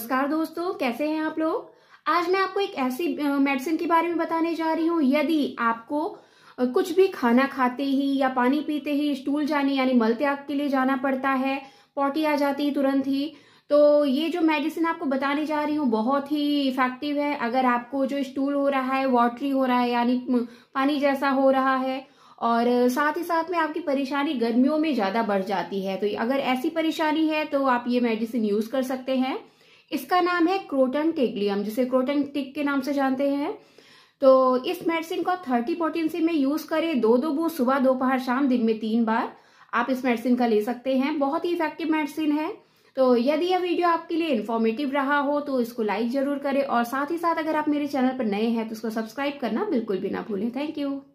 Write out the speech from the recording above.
नमस्कार दोस्तों कैसे हैं आप लोग आज मैं आपको एक ऐसी मेडिसिन के बारे में बताने जा रही हूँ यदि आपको कुछ भी खाना खाते ही या पानी पीते ही स्टूल जाने यानी मल त्याग के लिए जाना पड़ता है पॉटी आ जाती है तुरंत ही तो ये जो मेडिसिन आपको बताने जा रही हूँ बहुत ही इफेक्टिव है अगर आपको जो स्टूल हो रहा है वाटरी हो रहा है यानी पानी जैसा हो रहा है और साथ ही साथ में आपकी परेशानी गर्मियों में ज़्यादा बढ़ जाती है तो अगर ऐसी परेशानी है तो आप ये मेडिसिन यूज़ कर सकते हैं इसका नाम है क्रोटन टेगलियम जिसे क्रोटन टिक के नाम से जानते हैं तो इस मेडिसिन को थर्टी पोटेंसी में यूज करें दो दो बूंद सुबह दोपहर शाम दिन में तीन बार आप इस मेडिसिन का ले सकते हैं बहुत ही इफेक्टिव मेडिसिन है तो यदि यह वीडियो आपके लिए इन्फॉर्मेटिव रहा हो तो इसको लाइक जरूर करें और साथ ही साथ अगर आप मेरे चैनल पर नए हैं तो उसको सब्सक्राइब करना बिल्कुल भी ना भूलें थैंक यू